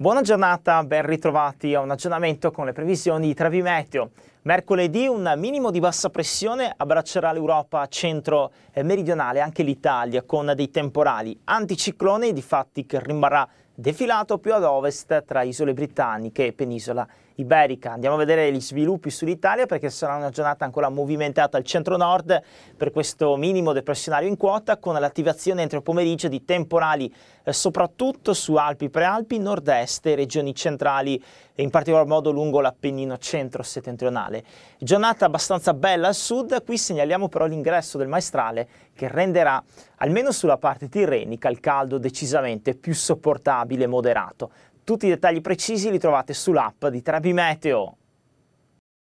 Buona giornata, ben ritrovati a un aggiornamento con le previsioni di Travi Meteo. Mercoledì un minimo di bassa pressione abbraccerà l'Europa centro meridionale, anche l'Italia, con dei temporali. Anticiclone, di fatti, che rimarrà defilato più ad ovest tra isole britanniche e penisola iberica. Andiamo a vedere gli sviluppi sull'Italia perché sarà una giornata ancora movimentata al centro-nord per questo minimo depressionario in quota con l'attivazione entro pomeriggio di temporali eh, soprattutto su Alpi, Prealpi, nord-est e regioni centrali e in particolar modo lungo l'Appennino centro-settentrionale. Giornata abbastanza bella al sud, qui segnaliamo però l'ingresso del maestrale che renderà almeno sulla parte tirrenica il caldo decisamente più sopportabile stabile moderato. Tutti i dettagli precisi li trovate sull'app di Trabimeteo.